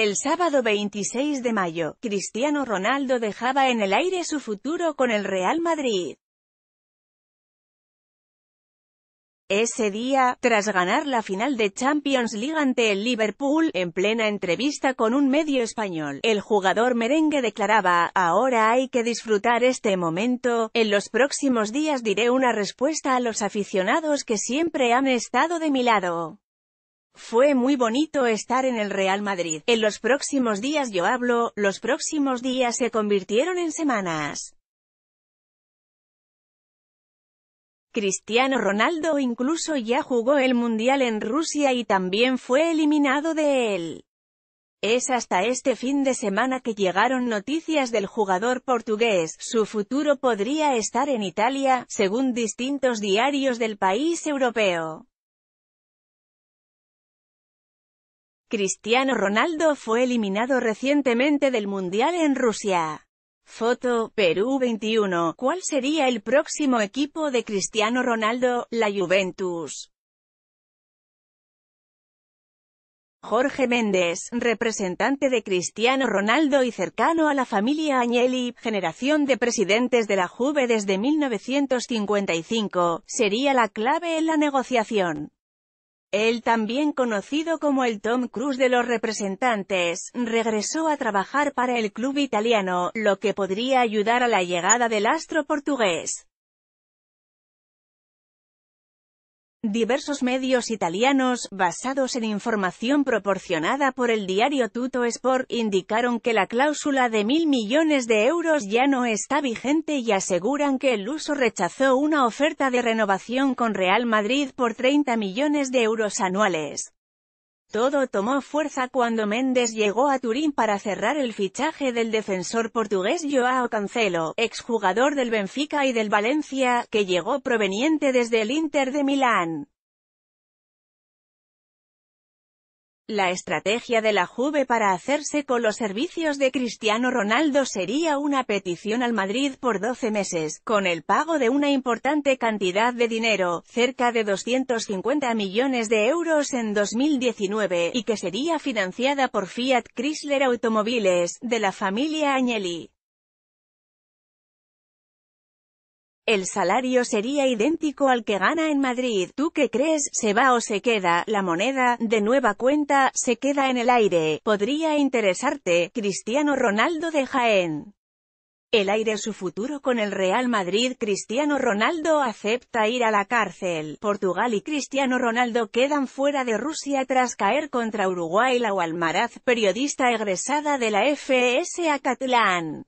El sábado 26 de mayo, Cristiano Ronaldo dejaba en el aire su futuro con el Real Madrid. Ese día, tras ganar la final de Champions League ante el Liverpool, en plena entrevista con un medio español, el jugador merengue declaraba, ahora hay que disfrutar este momento, en los próximos días diré una respuesta a los aficionados que siempre han estado de mi lado. Fue muy bonito estar en el Real Madrid. En los próximos días yo hablo, los próximos días se convirtieron en semanas. Cristiano Ronaldo incluso ya jugó el Mundial en Rusia y también fue eliminado de él. Es hasta este fin de semana que llegaron noticias del jugador portugués, su futuro podría estar en Italia, según distintos diarios del país europeo. Cristiano Ronaldo fue eliminado recientemente del Mundial en Rusia. Foto, Perú 21. ¿Cuál sería el próximo equipo de Cristiano Ronaldo? La Juventus. Jorge Méndez, representante de Cristiano Ronaldo y cercano a la familia Agnelli, generación de presidentes de la Juve desde 1955, sería la clave en la negociación. Él, también conocido como el Tom Cruise de los representantes, regresó a trabajar para el club italiano, lo que podría ayudar a la llegada del astro portugués. Diversos medios italianos, basados en información proporcionada por el diario Tutto e Sport, indicaron que la cláusula de mil millones de euros ya no está vigente y aseguran que el uso rechazó una oferta de renovación con Real Madrid por 30 millones de euros anuales. Todo tomó fuerza cuando Méndez llegó a Turín para cerrar el fichaje del defensor portugués Joao Cancelo, exjugador del Benfica y del Valencia, que llegó proveniente desde el Inter de Milán. La estrategia de la Juve para hacerse con los servicios de Cristiano Ronaldo sería una petición al Madrid por 12 meses, con el pago de una importante cantidad de dinero, cerca de 250 millones de euros en 2019, y que sería financiada por Fiat Chrysler Automobiles, de la familia Agnelli. El salario sería idéntico al que gana en Madrid. ¿Tú qué crees? ¿Se va o se queda? La moneda, de nueva cuenta, se queda en el aire. Podría interesarte, Cristiano Ronaldo de Jaén. El aire su futuro con el Real Madrid Cristiano Ronaldo acepta ir a la cárcel. Portugal y Cristiano Ronaldo quedan fuera de Rusia tras caer contra Uruguay. La Walmaraz, periodista egresada de la FS Catalán.